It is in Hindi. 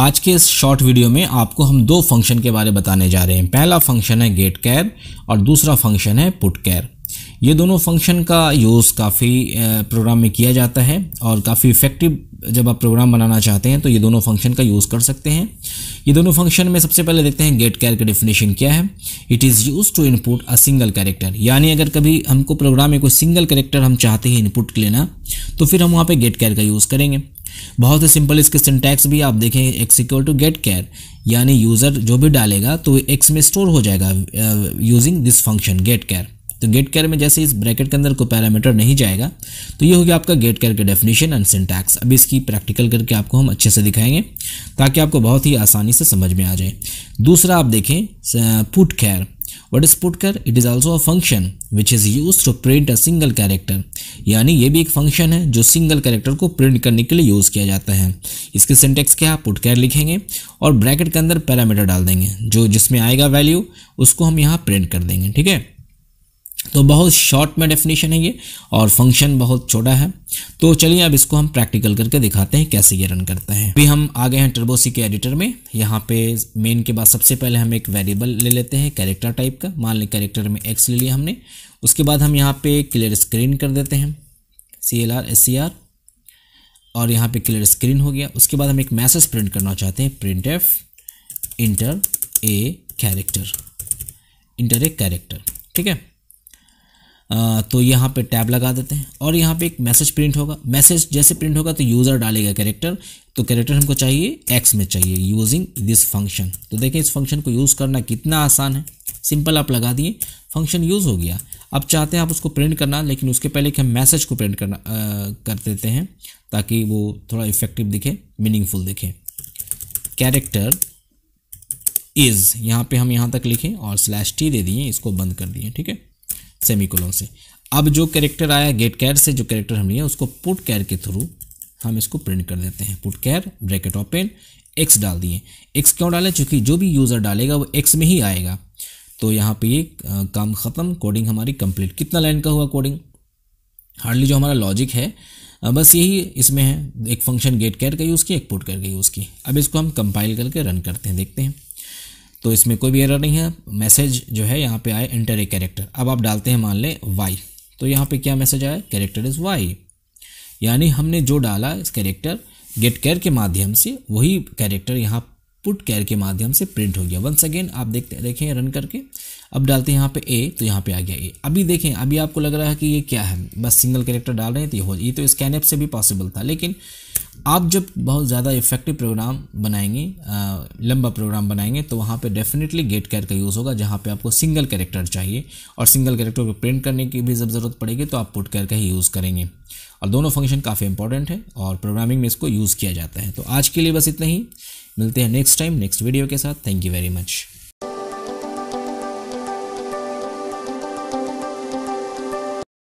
आज के इस शॉर्ट वीडियो में आपको हम दो फंक्शन के बारे बताने जा रहे हैं पहला फंक्शन है गेट कैर और दूसरा फंक्शन है पुट कैर ये दोनों फंक्शन का यूज़ काफ़ी प्रोग्राम में किया जाता है और काफ़ी इफ़ेक्टिव जब आप प्रोग्राम बनाना चाहते हैं तो ये दोनों फंक्शन का यूज़ कर सकते हैं ये दोनों फंक्शन में सबसे पहले देखते हैं गेट कैर का डेफिनेशन क्या है it is use to input a single character यानी अगर कभी हमको प्रोग्राम में कोई सिंगल कैरेक्टर हम चाहते हैं इनपुट लेना तो फिर हम वहाँ पर गेट कैर का यूज़ करेंगे बहुत ही सिंपल इसके सिंटैक्स भी आप देखें x equal to get char यानी यूज़र जो भी डालेगा तो एक्स में स्टोर हो जाएगा using this function get char तो गेट कैर में जैसे इस ब्रैकेट के अंदर कोई पैरामीटर नहीं जाएगा तो ये हो गया आपका गेट कैर का डेफिनेशन एंड सिंटैक्स अभी इसकी प्रैक्टिकल करके आपको हम अच्छे से दिखाएंगे ताकि आपको बहुत ही आसानी से समझ में आ जाए दूसरा आप देखें put uh, char is put char it is also a function which is use to print a single character यानी ये भी एक फंक्शन है जो सिंगल कैरेक्टर को प्रिंट करने के लिए यूज़ किया जाता है इसके सिंटेक्स क्या पुटकर लिखेंगे और ब्रैकेट के अंदर पैरामीटर डाल देंगे जो जिसमें आएगा वैल्यू उसको हम यहाँ प्रिंट कर देंगे ठीक है तो बहुत शॉर्ट में डेफिनेशन है ये और फंक्शन बहुत छोटा है तो चलिए अब इसको हम प्रैक्टिकल करके दिखाते हैं कैसे ये रन करते हैं अभी हम आ गए हैं टर्बोसी के एडिटर में यहाँ पे मेन के बाद सबसे पहले हम एक वेरिएबल ले लेते हैं कैरेक्टर टाइप का मान लें कैरेक्टर में एक्स ले लिया हमने उसके बाद हम यहाँ पे क्लियर स्क्रीन कर देते हैं C L R S C R और यहाँ पे क्लियर स्क्रीन हो गया उसके बाद हम एक मैसेज प्रिंट करना चाहते हैं print f enter a character enter a character ठीक है तो यहाँ पे टैब लगा देते हैं और यहाँ पे एक मैसेज प्रिंट होगा मैसेज जैसे प्रिंट होगा तो यूज़र डालेगा कैरेक्टर तो कैरेक्टर हमको चाहिए एक्स में चाहिए यूजिंग दिस फंक्शन तो देखें इस फंक्शन को यूज़ करना कितना आसान है सिंपल आप लगा दिए फंक्शन यूज़ हो गया अब चाहते हैं आप उसको प्रिंट करना लेकिन उसके पहले कि हम मैसेज को प्रिंट करना आ, कर देते हैं ताकि वो थोड़ा इफेक्टिव दिखे मीनिंगफुल दिखे कैरेक्टर इज़ यहाँ पे हम यहाँ तक लिखें और स्लैश टी दे दिए इसको बंद कर दिए ठीक है सेमीकोलन से अब जो कैरेक्टर आया गेट कैर से जो कैरेक्टर हम लिया उसको पुट कैर के थ्रू हम इसको प्रिंट कर देते हैं put char bracket open x डाल दिए एक्स क्यों डाले चूँकि जो भी यूज़र डालेगा वो एक्स में ही आएगा तो यहाँ पे ये काम ख़त्म कोडिंग हमारी कंप्लीट कितना लाइन का हुआ कोडिंग हार्डली जो हमारा लॉजिक है बस यही इसमें है एक फंक्शन गेट कैर का यूज़ किया एक पुट कैर का यूज़ किया अब इसको हम कंपाइल करके रन करते हैं देखते हैं तो इसमें कोई भी एरर नहीं है मैसेज जो है यहाँ पे आए इंटर ए कैरेक्टर अब आप डालते हैं मान लें वाई तो यहाँ पे क्या मैसेज आया कैरेक्टर इज़ वाई यानी हमने जो डाला इस कैरेक्टर गेट केयर के माध्यम से वही कैरेक्टर यहाँ पुट कैर के माध्यम से प्रिंट हो गया वंस अगेन आप देखते देखें रन करके अब डालते हैं यहाँ पे ए तो यहाँ पे आ गया ए अभी देखें अभी आपको लग रहा है कि ये क्या है बस सिंगल कैरेक्टर डाल रहे हैं तो ये हो ये तो स्कैन ऐप से भी पॉसिबल था लेकिन आप जब बहुत ज़्यादा इफेक्टिव प्रोग्राम बनाएंगे लंबा प्रोग्राम बनाएंगे तो वहाँ पे डेफिनेटली गेट कैर का यूज़ होगा जहाँ पे आपको सिंगल कैरेक्टर चाहिए और सिंगल कैरेक्टर को प्रिंट करने की भी जब ज़रूरत पड़ेगी तो आप पुट कैर का ही यूज़ करेंगे और दोनों फंक्शन काफ़ी इंपॉर्टेंट है और प्रोग्रामिंग में इसको यूज़ किया जाता है तो आज के लिए बस इतना ही मिलते हैं नेक्स्ट टाइम नेक्स्ट वीडियो के साथ थैंक यू वेरी मच